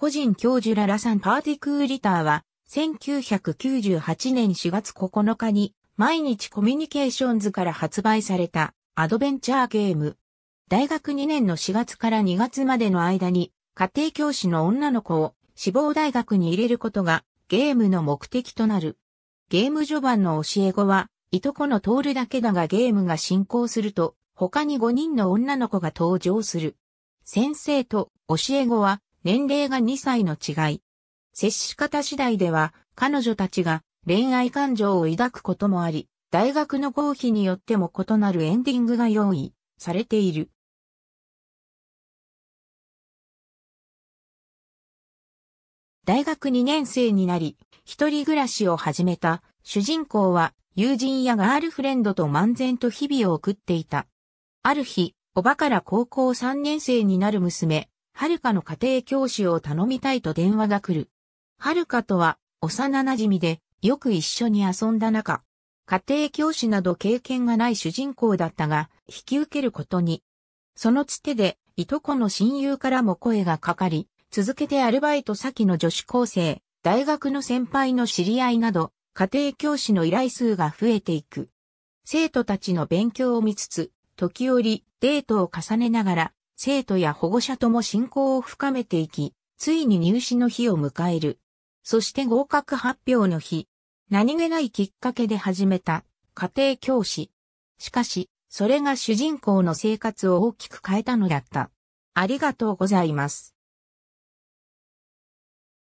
個人教授ララサン・パーティクーリターは、1998年4月9日に、毎日コミュニケーションズから発売されたアドベンチャーゲーム。大学2年の4月から2月までの間に、家庭教師の女の子を志望大学に入れることがゲームの目的となる。ゲーム序盤の教え子は、いとこの通るだけだがゲームが進行すると、他に5人の女の子が登場する。先生と教え子は年齢が2歳の違い。接し方次第では、彼女たちが恋愛感情を抱くこともあり、大学の合否によっても異なるエンディングが用意されている。大学2年生になり、一人暮らしを始めた主人公は友人やガールフレンドと漫然と日々を送っていた。ある日、おばから高校3年生になる娘、はるかの家庭教師を頼みたいと電話が来る。はるかとは、幼馴染で、よく一緒に遊んだ中、家庭教師など経験がない主人公だったが、引き受けることに。そのつてで、いとこの親友からも声がかかり、続けてアルバイト先の女子高生、大学の先輩の知り合いなど、家庭教師の依頼数が増えていく。生徒たちの勉強を見つつ、時折デートを重ねながら、生徒や保護者とも親交を深めていき、ついに入試の日を迎える。そして合格発表の日。何気ないきっかけで始めた家庭教師。しかし、それが主人公の生活を大きく変えたのだった。ありがとうございます。